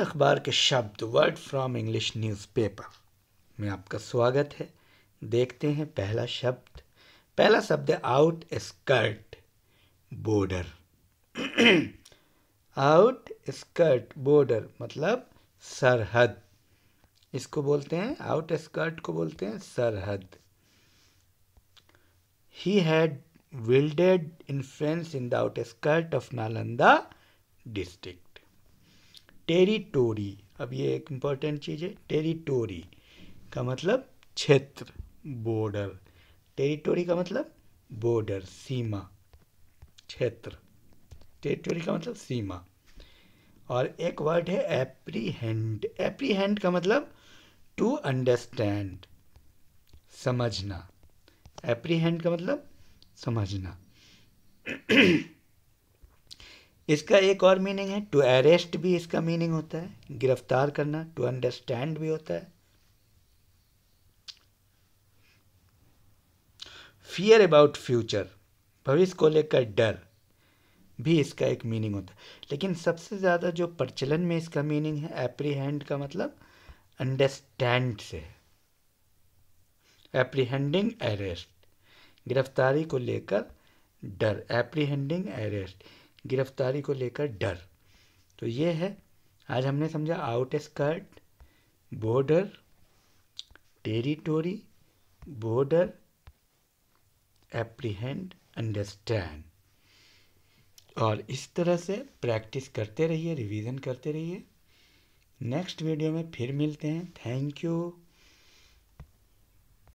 अखबार के शब्द वर्ड फ्रॉम इंग्लिश न्यूज़पेपर में आपका स्वागत है देखते हैं पहला शब्द पहला शब्द है outskirt border outskirt border मतलब सरहद इसको बोलते हैं आउट स्कर्ट को बोलते हैं सरहद ही had wielded influence in the outskirt of Nalanda district territory अब ये एक इम्पॉर्टेंट चीज़ है टेरिटोरी का मतलब क्षेत्र बॉर्डर टेरिटोरी का मतलब बॉर्डर सीमा क्षेत्र टेरिटोरी का मतलब सीमा और एक वर्ड है एप्रीहेंड एप्रीहेंड का मतलब टू अंडरस्टैंड समझना एप्रीहेंड का मतलब समझना इसका एक और मीनिंग है टू अरेस्ट भी इसका मीनिंग होता है गिरफ्तार करना टू अंडरस्टैंड भी होता है फियर अबाउट फ्यूचर भविष्य को लेकर डर भी इसका एक मीनिंग होता है लेकिन सबसे ज़्यादा जो प्रचलन में इसका मीनिंग है एप्रीहेंड का मतलब अंडरस्टैंड से एप्रीहेंडिंग अरेस्ट गिरफ्तारी को लेकर डर एप्रीहेंडिंग अरेस्ट गिरफ्तारी को लेकर डर तो ये है आज हमने समझा outskirt border territory border apprehend understand और इस तरह से प्रैक्टिस करते रहिए रिवीजन करते रहिए नेक्स्ट वीडियो में फिर मिलते हैं थैंक यू